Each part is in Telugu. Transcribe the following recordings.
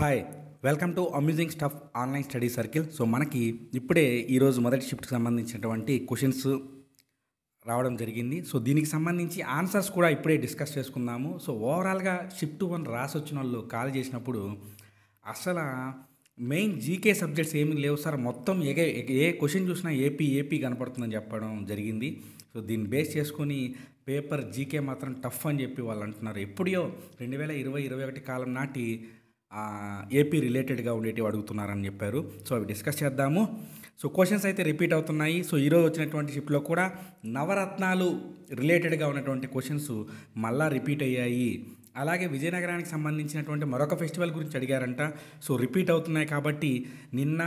hi welcome to amusing stuff online study circle so మనకి ఇప్పుడే ఈరోజు మొదటి షిఫ్ట్కి సంబంధించినటువంటి క్వశ్చన్స్ రావడం జరిగింది సో దీనికి సంబంధించి ఆన్సర్స్ కూడా ఇప్పుడే డిస్కస్ చేసుకుందాము సో ఓవరాల్గా షిఫ్ట్ వన్ రాసి వచ్చిన వాళ్ళు కాల్ చేసినప్పుడు అసలు మెయిన్ జీకే సబ్జెక్ట్స్ ఏమీ లేవు సార్ మొత్తం ఏ ఏ క్వశ్చన్ చూసినా ఏపీ ఏపీ కనపడుతుందని చెప్పడం జరిగింది సో దీన్ని బేస్ చేసుకొని పేపర్ జీకే మాత్రం టఫ్ అని చెప్పి వాళ్ళు అంటున్నారు ఎప్పుడో రెండు వేల ఇరవై ఇరవై ఒకటి కాలం నాటి ఏపీ రిలేటెడ్గా ఉండేటివి అడుగుతున్నారని చెప్పారు సో అవి డిస్కస్ చేద్దాము సో క్వశ్చన్స్ అయితే రిపీట్ అవుతున్నాయి సో ఈరోజు వచ్చినటువంటి షిఫ్ట్లో కూడా నవరత్నాలు రిలేటెడ్గా ఉన్నటువంటి క్వశ్చన్స్ మళ్ళా రిపీట్ అయ్యాయి అలాగే విజయనగరానికి సంబంధించినటువంటి మరొక ఫెస్టివల్ గురించి అడిగారంట సో రిపీట్ అవుతున్నాయి కాబట్టి నిన్న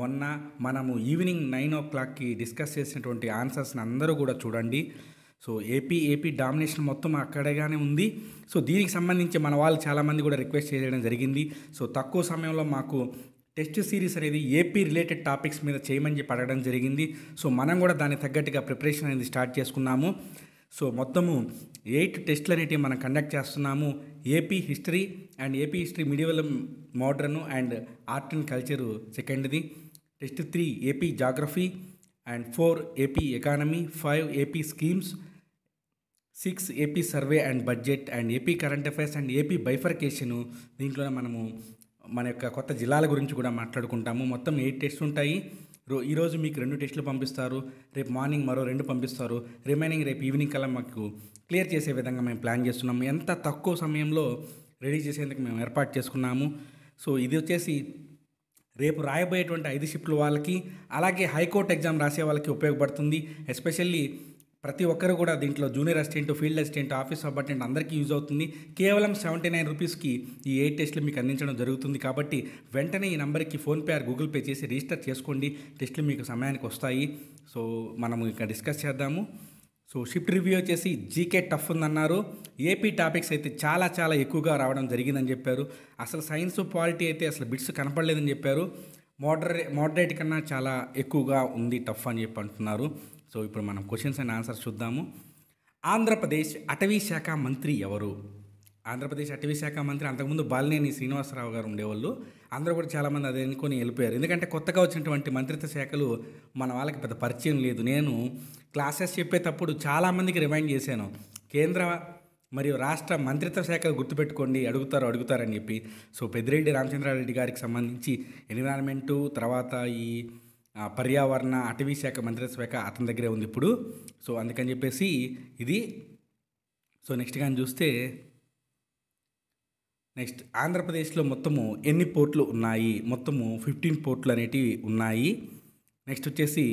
మొన్న మనము ఈవినింగ్ నైన్ ఓ క్లాక్కి డిస్కస్ చేసినటువంటి ఆన్సర్స్ని అందరూ కూడా చూడండి సో ఏపీ ఏపీ డామినేషన్ మొత్తం అక్కడగానే ఉంది సో దీనికి సంబంధించి మన వాళ్ళు చాలామంది కూడా రిక్వెస్ట్ చేయడం జరిగింది సో తక్కువ సమయంలో మాకు టెస్ట్ సిరీస్ అనేది ఏపీ రిలేటెడ్ టాపిక్స్ మీద చేయమని చెప్పి అడగడం జరిగింది సో మనం కూడా దానికి తగ్గట్టుగా ప్రిపరేషన్ అనేది స్టార్ట్ చేసుకున్నాము సో మొత్తము ఎయిట్ టెస్టులు అనేటివి మనం కండక్ట్ చేస్తున్నాము AP history and AP history medieval modern and art and culture సెకండ్ది test three AP geography and four AP economy five AP schemes six AP survey and budget and AP current affairs and AP bifurcation దీంట్లో మనము మన యొక్క కొత్త జిల్లాల గురించి కూడా మాట్లాడుకుంటాము మొత్తం ఎయిట్ టెస్ట్ ఉంటాయి రో ఈరోజు మీకు రెండు టెస్టులు పంపిస్తారు రేపు మార్నింగ్ మరో రెండు పంపిస్తారు రిమైనింగ్ రేపు ఈవినింగ్ కల్లా మాకు క్లియర్ చేసే విధంగా మేము ప్లాన్ చేస్తున్నాం ఎంత తక్కువ సమయంలో రెడీ చేసేందుకు మేము ఏర్పాటు చేసుకున్నాము సో ఇది వచ్చేసి రేపు రాయబోయేటువంటి ఐదు షిఫ్ట్ల వాళ్ళకి అలాగే హైకోర్టు ఎగ్జామ్ రాసే వాళ్ళకి ఉపయోగపడుతుంది ఎస్పెషల్లీ ప్రతి ఒక్కరు కూడా దీంట్లో junior assistant field assistant office అపార్టెంట్ అందరికీ యూజ్ అవుతుంది కేవలం సెవెంటీ నైన్ రూపీస్కి ఈ ఎయిట్ టెస్ట్లు మీకు అందించడం జరుగుతుంది కాబట్టి వెంటనే ఈ నెంబర్కి ఫోన్పే ఆర్ గూగుల్ పే చేసి రిజిస్టర్ చేసుకోండి టెస్ట్లు మీకు సమయానికి వస్తాయి సో మనం ఇక డిస్కస్ చేద్దాము సో షిఫ్ట్ రివ్యూ వచ్చేసి జీకే టఫ్ ఉందన్నారు ఏపీ టాపిక్స్ అయితే చాలా చాలా ఎక్కువగా రావడం జరిగిందని చెప్పారు అసలు సైన్స్ పాలిటీ అయితే అసలు బిట్స్ కనపడలేదని చెప్పారు మోడరే మోడరేట్ కన్నా చాలా ఎక్కువగా ఉంది టఫ్ అని చెప్పి అంటున్నారు సో ఇప్పుడు మనం క్వశ్చన్స్ అండ్ ఆన్సర్స్ చూద్దాము ఆంధ్రప్రదేశ్ అటవీ శాఖ మంత్రి ఎవరు ఆంధ్రప్రదేశ్ అటవీ శాఖ మంత్రి అంతకుముందు బాలినేని శ్రీనివాసరావు గారు ఉండేవాళ్ళు అందరూ కూడా చాలామంది అది అనుకొని వెళ్ళిపోయారు ఎందుకంటే కొత్తగా వచ్చినటువంటి మంత్రిత్వ శాఖలు మన వాళ్ళకి పెద్ద పరిచయం లేదు నేను క్లాసెస్ చెప్పేటప్పుడు చాలామందికి రిమైండ్ చేశాను కేంద్ర మరియు రాష్ట్ర మంత్రిత్వ శాఖలు గుర్తుపెట్టుకోండి అడుగుతారు అడుగుతారని చెప్పి సో పెద్దిరెడ్డి రామచంద్రారెడ్డి గారికి సంబంధించి ఎన్విరాన్మెంటు తర్వాత ఈ పర్యావరణ అటవీ శాఖ మంత్రిత్వ శాఖ అతని దగ్గరే ఉంది ఇప్పుడు సో అందుకని చెప్పేసి ఇది సో నెక్స్ట్ కానీ చూస్తే నెక్స్ట్ ఆంధ్రప్రదేశ్లో మొత్తము ఎన్ని పోర్ట్లు ఉన్నాయి మొత్తము ఫిఫ్టీన్ పోర్ట్లు అనేటివి ఉన్నాయి నెక్స్ట్ వచ్చేసి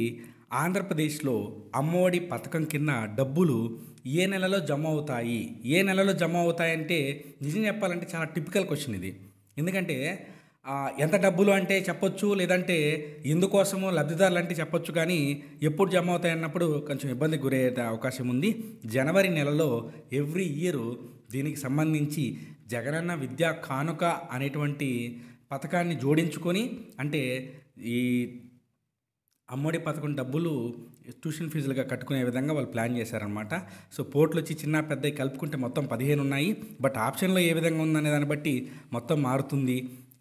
ఆంధ్రప్రదేశ్లో అమ్మఒడి పథకం కింద డబ్బులు ఏ నెలలో జమ అవుతాయి ఏ నెలలో జమ అవుతాయంటే నిజం చెప్పాలంటే చాలా టిపికల్ క్వశ్చన్ ఇది ఎందుకంటే ఎంత డబ్బులు అంటే చెప్పొచ్చు లేదంటే ఎందుకోసము లబ్ధిదారులు అంటే చెప్పొచ్చు కానీ ఎప్పుడు జమ అవుతాయన్నప్పుడు కొంచెం ఇబ్బందికి గురయ్యే అవకాశం ఉంది జనవరి నెలలో ఎవ్రీ ఇయర్ దీనికి సంబంధించి జగనన్న విద్యా కానుక అనేటువంటి పథకాన్ని జోడించుకొని అంటే ఈ అమ్మడి పథకం డబ్బులు ట్యూషన్ ఫీజులుగా కట్టుకునే విధంగా వాళ్ళు ప్లాన్ చేశారనమాట సో పోర్ట్లు వచ్చి చిన్న పెద్ద కలుపుకుంటే మొత్తం పదిహేను ఉన్నాయి బట్ ఆప్షన్లో ఏ విధంగా ఉందనే దాన్ని బట్టి మొత్తం మారుతుంది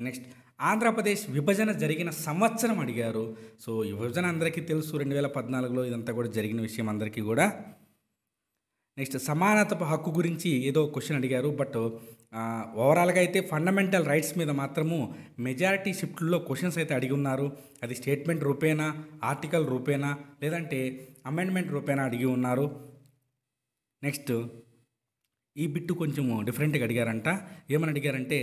నెక్స్ట్ ఆంధ్రప్రదేశ్ విభజన జరిగిన సంవత్సరం అడిగారు సో విభజన అందరికీ తెలుసు రెండు వేల పద్నాలుగులో ఇదంతా కూడా జరిగిన విషయం అందరికీ కూడా నెక్స్ట్ సమానత హక్కు గురించి ఏదో క్వశ్చన్ అడిగారు బట్ ఓవరాల్గా అయితే ఫండమెంటల్ రైట్స్ మీద మాత్రము మెజారిటీ షిఫ్ట్లో క్వశ్చన్స్ అయితే అడిగి ఉన్నారు అది స్టేట్మెంట్ రూపేనా ఆర్టికల్ రూపేనా లేదంటే అమెండ్మెంట్ రూపేనా అడిగి ఉన్నారు నెక్స్ట్ ఈ బిట్టు కొంచెం డిఫరెంట్గా అడిగారంట ఏమని అడిగారంటే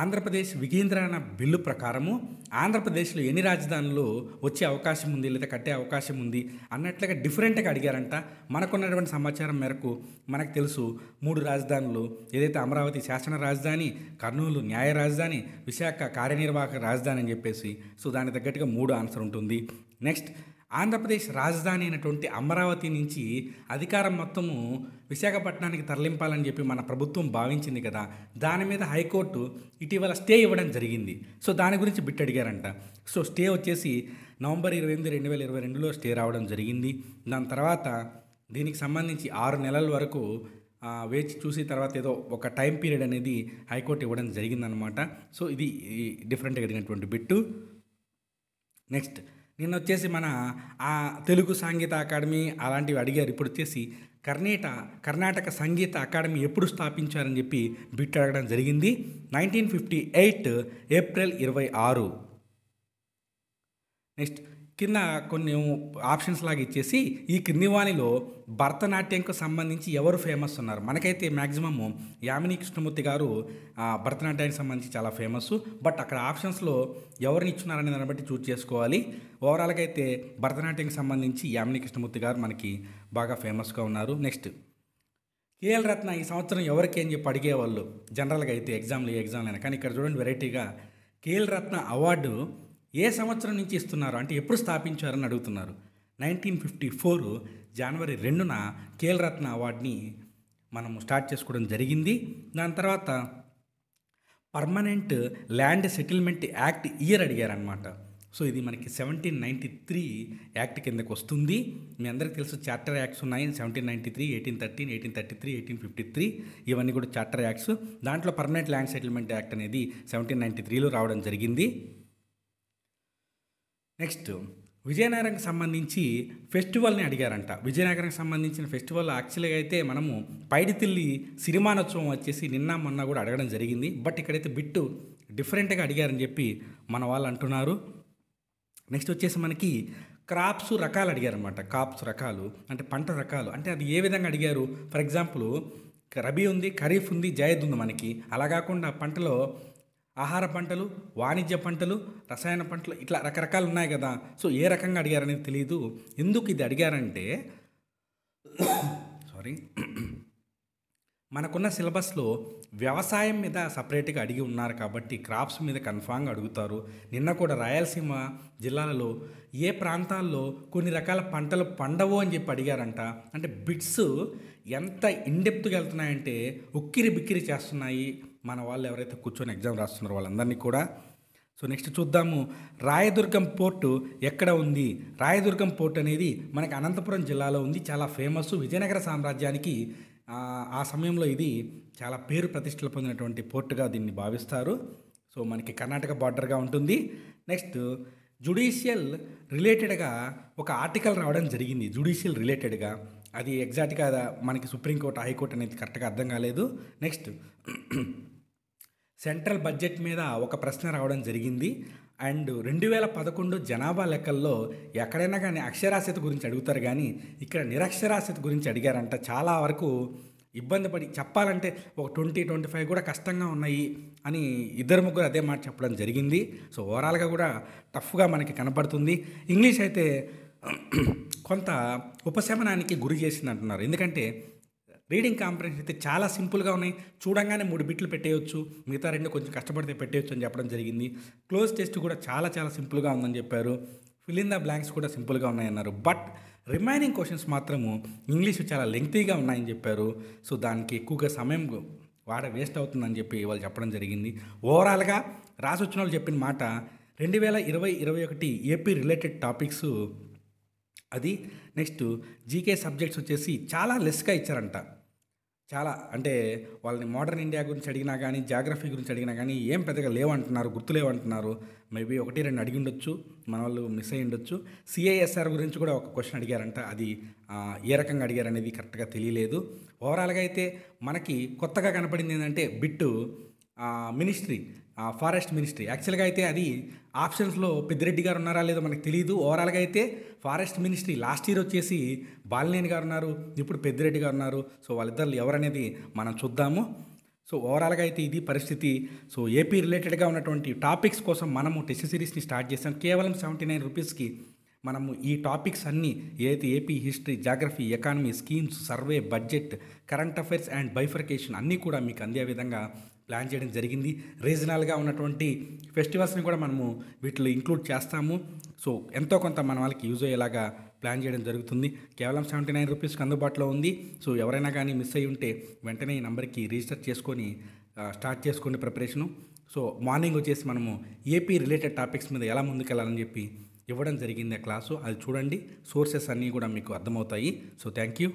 ఆంధ్రప్రదేశ్ వికేంద్రణ బిల్లు ప్రకారము ఆంధ్రప్రదేశ్లో ఎన్ని రాజధానులు వచ్చే అవకాశం ఉంది లేదా కట్టే అవకాశం ఉంది అన్నట్లుగా డిఫరెంట్గా అడిగారంట మనకున్నటువంటి సమాచారం మేరకు మనకు తెలుసు మూడు రాజధానులు ఏదైతే అమరావతి శాసన రాజధాని కర్నూలు న్యాయ రాజధాని విశాఖ కార్యనిర్వాహక రాజధాని అని చెప్పేసి సో దానికి తగ్గట్టుగా మూడు ఆన్సర్ ఉంటుంది నెక్స్ట్ ఆంధ్రప్రదేశ్ రాజధాని అయినటువంటి అమరావతి నుంచి అధికారం మొత్తము విశాఖపట్నానికి తరలింపాలని చెప్పి మన ప్రభుత్వం భావించింది కదా దాని మీద హైకోర్టు ఇటీవల స్టే ఇవ్వడం జరిగింది సో దాని గురించి బిట్ అడిగారంట సో స్టే వచ్చేసి నవంబర్ ఇరవై ఎనిమిది రెండు వేల ఇరవై రెండులో స్టే రావడం జరిగింది దాని తర్వాత దీనికి సంబంధించి ఆరు నెలల వరకు వేచి చూసి తర్వాత ఏదో ఒక టైం పీరియడ్ అనేది హైకోర్టు ఇవ్వడం జరిగిందనమాట సో ఇది డిఫరెంట్గా ఎదిగినటువంటి బిట్టు నెక్స్ట్ నిన్న వచ్చేసి మన ఆ తెలుగు సంగీత అకాడమీ అలాంటివి అడిగారు ఇప్పుడు వచ్చేసి కర్ణేట కర్ణాటక సంగీత అకాడమీ ఎప్పుడు స్థాపించారని చెప్పి బిట్ అడగడం జరిగింది నైన్టీన్ ఫిఫ్టీ ఎయిట్ ఏప్రిల్ ఇరవై ఆరు నెక్స్ట్ కింద కొన్ని ఆప్షన్స్ లాగా ఇచ్చేసి ఈ క్రింది వాణిలో భరతనాట్యంకు సంబంధించి ఎవరు ఫేమస్ ఉన్నారు మనకైతే మ్యాక్సిమము యామిని కృష్ణమూర్తి గారు భరతనాట్యానికి సంబంధించి చాలా ఫేమస్ బట్ అక్కడ ఆప్షన్స్లో ఎవరిని ఇచ్చున్నారనే దాన్ని బట్టి చూస్ చేసుకోవాలి ఓవరాల్గా అయితే భరతనాట్యంకి సంబంధించి యామిని కృష్ణమూర్తి గారు మనకి బాగా ఫేమస్గా ఉన్నారు నెక్స్ట్ కేఎల్ రత్న ఈ సంవత్సరం ఎవరికి అని చెప్పి అడిగేవాళ్ళు జనరల్గా అయితే ఎగ్జామ్లు ఎగ్జామ్లు అయినా కానీ ఇక్కడ చూడండి వెరైటీగా కేఎల్ రత్న అవార్డు ఏ సంవత్సరం నుంచి ఇస్తున్నారు అంటే ఎప్పుడు స్థాపించారని అడుగుతున్నారు నైన్టీన్ ఫిఫ్టీ ఫోర్ జనవరి రెండున కేలరత్న అవార్డుని మనము స్టార్ట్ చేసుకోవడం జరిగింది దాని తర్వాత permanent land settlement act year అడిగారనమాట సో ఇది మనకి సెవెంటీన్ నైంటీ త్రీ యాక్ట్ కిందకు వస్తుంది మీ అందరికీ తెలుసు చార్టర్ యాక్ట్స్ ఉన్నాయి seventeen ninety three eighteen thirteen eighteen thirty three eighteen fifty three ఇవన్నీ కూడా చార్టర్ యాక్ట్స్ దాంట్లో పర్మనెంట్ ల్యాండ్ సెటిల్మెంట్ యాక్ట్ అనేది సెవెంటీన్ నైంటీ త్రీలో రావడం జరిగింది నెక్స్ట్ విజయనగరంకి సంబంధించి ఫెస్టివల్ని అడిగారంట విజయనగరంకి సంబంధించిన ఫెస్టివల్ యాక్చువల్గా అయితే మనము పైడితిల్లి సిరిమానోత్సవం వచ్చేసి నిన్న మొన్న కూడా అడగడం జరిగింది బట్ ఇక్కడైతే బిట్టు డిఫరెంట్గా అడిగారని చెప్పి మన వాళ్ళు అంటున్నారు నెక్స్ట్ వచ్చేసి మనకి క్రాప్స్ రకాలు అడిగారనమాట క్రాప్స్ రకాలు అంటే పంట రకాలు అంటే అది ఏ విధంగా అడిగారు ఫర్ ఎగ్జాంపుల్ రబీ ఉంది ఖరీఫ్ ఉంది జైద్ ఉంది మనకి అలా కాకుండా పంటలో ఆహార పంటలు వాణిజ్య పంటలు రసాయన పంటలు ఇట్లా రకరకాలు ఉన్నాయి కదా సో ఏ రకంగా అడిగారనేది తెలియదు ఎందుకు ఇది అడిగారంటే సారీ మనకున్న సిలబస్లో వ్యవసాయం మీద సపరేట్గా అడిగి ఉన్నారు కాబట్టి క్రాప్స్ మీద కన్ఫామ్గా అడుగుతారు నిన్న కూడా రాయలసీమ జిల్లాలలో ఏ ప్రాంతాల్లో కొన్ని రకాల పంటలు పండవు అని చెప్పి అడిగారంట అంటే బిట్స్ ఎంత ఇన్డెప్త్గా వెళ్తున్నాయంటే ఉక్కిరి బిక్కిరి చేస్తున్నాయి మన వాళ్ళు ఎవరైతే కూర్చొని ఎగ్జామ్ రాస్తున్నారో వాళ్ళందరినీ కూడా సో నెక్స్ట్ చూద్దాము రాయదుర్గం పోర్టు ఎక్కడ ఉంది రాయదుర్గం పోర్ట్ అనేది మనకి అనంతపురం జిల్లాలో ఉంది చాలా ఫేమస్ విజయనగర సామ్రాజ్యానికి ఆ సమయంలో ఇది చాలా పేరు ప్రతిష్టలు పొందినటువంటి పోర్టుగా దీన్ని భావిస్తారు సో మనకి కర్ణాటక బార్డర్గా ఉంటుంది నెక్స్ట్ జుడిషియల్ రిలేటెడ్గా ఒక ఆర్టికల్ రావడం జరిగింది జుడిషియల్ రిలేటెడ్గా అది ఎగ్జాక్ట్గా మనకి సుప్రీంకోర్టు హైకోర్టు అనేది కరెక్ట్గా అర్థం కాలేదు నెక్స్ట్ సెంట్రల్ బడ్జెట్ మీద ఒక ప్రశ్న రావడం జరిగింది అండ్ రెండు వేల పదకొండు జనాభా లెక్కల్లో ఎక్కడైనా కానీ అక్షరాస్యత గురించి అడుగుతారు కానీ ఇక్కడ నిరక్షరాస్యత గురించి అడిగారంట చాలా వరకు ఇబ్బంది పడి చెప్పాలంటే ఒక ట్వంటీ ట్వంటీ ఫైవ్ కూడా కష్టంగా ఉన్నాయి అని ఇద్దరు ముగ్గురు అదే మాట చెప్పడం జరిగింది సో ఓవరాల్గా కూడా టఫ్గా మనకి కనపడుతుంది ఇంగ్లీష్ అయితే కొంత ఉపశమనానికి గురి చేసింది అంటున్నారు ఎందుకంటే రీడింగ్ కాంప్రహెన్షన్ అయితే చాలా సింపుల్గా ఉన్నాయి చూడంగానే మూడు బిట్లు పెట్టేయచ్చు మిగతా రెండు కొంచెం కష్టపడితే పెట్టేయచ్చు అని చెప్పడం జరిగింది క్లోజ్ టెస్ట్ కూడా చాలా చాలా సింపుల్గా ఉందని చెప్పారు ఫిల్ ద బ్లాంక్స్ కూడా సింపుల్గా ఉన్నాయన్నారు బట్ రిమైనింగ్ క్వశ్చన్స్ మాత్రము ఇంగ్లీష్ చాలా లెంగ్తీగా ఉన్నాయని చెప్పారు సో దానికి ఎక్కువగా సమయం వాడ వేస్ట్ అవుతుందని చెప్పి వాళ్ళు చెప్పడం జరిగింది ఓవరాల్గా రాసి వచ్చిన వాళ్ళు చెప్పిన మాట రెండు వేల ఇరవై ఇరవై ఒకటి ఏపీ రిలేటెడ్ టాపిక్స్ అది నెక్స్ట్ జీకే సబ్జెక్ట్స్ వచ్చేసి చాలా లెస్గా ఇచ్చారంట చాలా అంటే వాళ్ళని మోడర్న్ ఇండియా గురించి అడిగినా కానీ జాగ్రఫీ గురించి అడిగినా కానీ ఏం పెద్దగా లేవంటున్నారు గుర్తులేవంటున్నారు మేబీ ఒకటి రెండు అడిగి ఉండొచ్చు మన వాళ్ళు మిస్ అయ్యి ఉండొచ్చు సిఐఎస్ఆర్ గురించి కూడా ఒక క్వశ్చన్ అడిగారంట అది ఏ రకంగా అడిగారనేది కరెక్ట్గా తెలియలేదు ఓవరాల్గా అయితే మనకి కొత్తగా కనపడింది ఏంటంటే బిట్టు మినిస్ట్రీ ఫారెస్ట్ మినిస్ట్రీ యాక్చువల్గా అయితే అది ఆప్షన్స్లో పెద్దిరెడ్డి గారు ఉన్నారా లేదో మనకు తెలియదు ఓవరాల్గా అయితే ఫారెస్ట్ మినిస్ట్రీ లాస్ట్ ఇయర్ వచ్చేసి బాలినేని గారు ఉన్నారు ఇప్పుడు పెద్దిరెడ్డి గారు ఉన్నారు సో వాళ్ళిద్దరు ఎవరనేది మనం చూద్దాము సో ఓవరాల్గా అయితే ఇది పరిస్థితి సో ఏపీ రిలేటెడ్గా ఉన్నటువంటి టాపిక్స్ కోసం మనము టెస్ట్ సిరీస్ని స్టార్ట్ చేసాం కేవలం సెవెంటీ నైన్ రూపీస్కి మనము ఈ టాపిక్స్ అన్నీ ఏదైతే AP history geography economy schemes survey budget current affairs and bifurcation అన్నీ కూడా మీకు అందే విధంగా ప్లాన్ చేయడం జరిగింది రీజనల్గా ఉన్నటువంటి ఫెస్టివల్స్ని కూడా మనము వీటిలో ఇంక్లూడ్ చేస్తాము సో ఎంతో కొంత మన వాళ్ళకి యూజ్ అయ్యేలాగా ప్లాన్ చేయడం జరుగుతుంది కేవలం సెవెంటీ నైన్ రూపీస్కి అందుబాటులో ఉంది సో ఎవరైనా కానీ మిస్ అయ్యి ఉంటే వెంటనే ఈ నెంబర్కి రిజిస్టర్ చేసుకొని స్టార్ట్ చేసుకోండి ప్రిపరేషను సో మార్నింగ్ వచ్చేసి మనము ఏపీ రిలేటెడ్ టాపిక్స్ మీద ఎలా ముందుకెళ్ళాలని చెప్పి ఇవ్వడం జరిగింది ఆ క్లాసు అది చూడండి సోర్సెస్ అన్నీ కూడా మీకు అర్థమవుతాయి సో థ్యాంక్ యూ